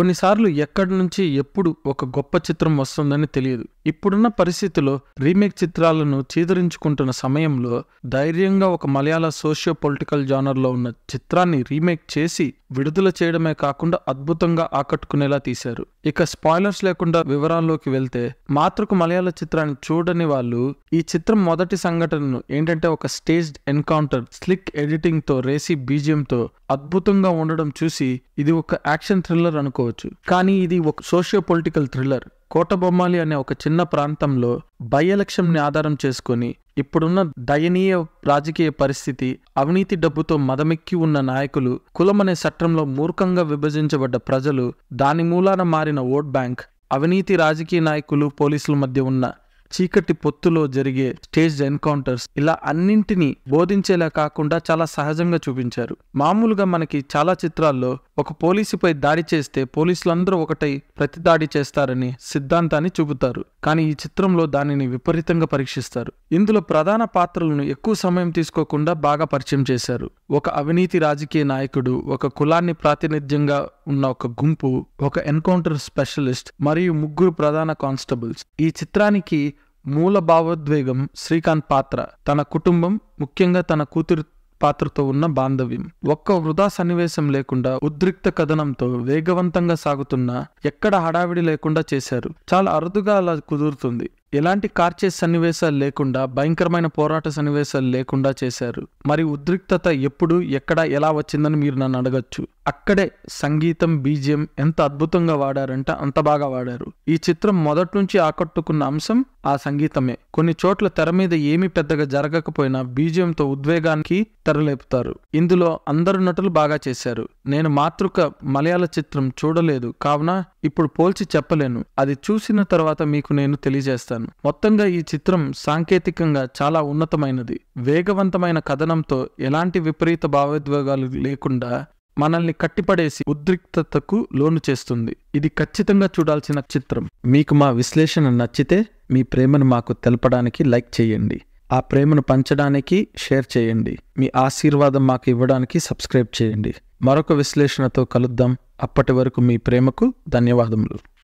కొన్నిసార్లు ఎక్కడి నుంచి ఎప్పుడు ఒక గొప్ప చిత్రం వస్తుందని తెలియదు ఇప్పుడున్న పరిస్థితిలో రీమేక్ చిత్రాలను చీదరించుకుంటున్న సమయంలో ధైర్యంగా ఒక మలయాళ సోషియో పొలిటికల్ జానర్లో ఉన్న చిత్రాన్ని రీమేక్ చేసి విడుదల చేయడమే కాకుండా అద్భుతంగా ఆకట్టుకునేలా తీశారు ఇక స్పాయిలర్స్ లేకుండా వివరాల్లోకి వెళ్తే మాతృకు మలయాళ చిత్రాన్ని చూడని వాళ్ళు ఈ చిత్రం మొదటి సంఘటనను ఏంటంటే ఒక స్టేజ్డ్ ఎన్కౌంటర్ స్లిక్ ఎడిటింగ్తో రేసి బీజియంతో అద్భుతంగా ఉండడం చూసి ఇది ఒక యాక్షన్ థ్రిల్లర్ అనుకోవచ్చు కానీ ఇది ఒక సోషియో పొలిటికల్ థ్రిల్లర్ కోటబొమ్మాలి అనే ఒక చిన్న ప్రాంతంలో బై ఆధారం చేసుకుని ఇప్పుడున్న దయనీయ రాజకీయ పరిస్థితి అవినీతి డబ్బుతో మదమెక్కి ఉన్న నాయకులు కులమనే చట్టంలో మూర్ఖంగా విభజించబడ్డ ప్రజలు దాని మూలాన మారిన ఓట్ బ్యాంక్ అవినీతి రాజకీయ నాయకులు పోలీసుల మధ్య ఉన్న చీకటి పొత్తులో జరిగే స్టేజ్ ఎన్కౌంటర్స్ ఇలా అన్నింటినీ బోధించేలా కాకుండా చాలా సహజంగా చూపించారు మామూలుగా మనకి చాలా చిత్రాల్లో ఒక పోలీసుపై దాడి చేస్తే పోలీసులందరూ ఒకటై ప్రతి దాడి చేస్తారని సిద్ధాంతాన్ని చూపుతారు కానీ ఈ చిత్రంలో దానిని విపరీతంగా పరీక్షిస్తారు ఇందులో ప్రధాన పాత్రలను ఎక్కువ సమయం తీసుకోకుండా బాగా పరిచయం చేశారు ఒక అవినీతి రాజకీయ నాయకుడు ఒక కులాన్ని ప్రాతినిధ్యంగా ఉన్న ఒక గుంపు ఒక ఎన్కౌంటర్ స్పెషలిస్ట్ మరియు ముగ్గురు ప్రధాన కానిస్టబుల్స్ ఈ చిత్రానికి మూల భావోద్వేగం శ్రీకాంత్ పాత్ర తన కుటుంబం ముఖ్యంగా తన కూతురు పాత్రతో ఉన్న బాంధవ్యం ఒక్క వృధా సన్నివేశం లేకుండా ఉద్రిక్త కథనంతో వేగవంతంగా సాగుతున్న ఎక్కడ హడావిడి లేకుండా చేశారు చాలా అరుదుగా అలా కుదురుతుంది ఎలాంటి కార్చే సన్నివేశాలు లేకుండా భయంకరమైన పోరాట సన్నివేశాలు లేకుండా చేశారు మరి ఉద్రిక్తత ఎప్పుడు ఎక్కడ ఎలా వచ్చిందని మీరు నన్ను అడగచ్చు అక్కడే సంగీతం బీజియం ఎంత అద్భుతంగా వాడారంటే అంత బాగా వాడారు ఈ చిత్రం మొదటి నుంచి ఆకట్టుకున్న అంశం ఆ సంగీతమే కొన్ని చోట్ల తెర మీద ఏమి పెద్దగా జరగకపోయినా బీజియంతో ఉద్వేగానికి తెరలేపుతారు ఇందులో అందరు నటులు బాగా చేశారు నేను మాతృక మలయాళ చిత్రం చూడలేదు కావున ఇప్పుడు పోల్చి చెప్పలేను అది చూసిన తర్వాత మీకు నేను తెలియజేస్తాను మొత్తంగా ఈ చిత్రం సాంకేతికంగా చాలా ఉన్నతమైనది వేగవంతమైన కథనంతో ఎలాంటి విపరీత భావోద్వేగాలు లేకుండా మనల్ని కట్టిపడేసి ఉద్రిక్తతకు లోను చేస్తుంది ఇది ఖచ్చితంగా చూడాల్సిన చిత్రం మీకు మా విశ్లేషణ నచ్చితే మీ ప్రేమను మాకు తెలపడానికి లైక్ చేయండి ఆ ప్రేమను పంచడానికి షేర్ చేయండి మీ ఆశీర్వాదం మాకు ఇవ్వడానికి సబ్స్క్రైబ్ చేయండి మరొక విశ్లేషణతో కలుద్దాం అప్పటి వరకు మీ ప్రేమకు ధన్యవాదములు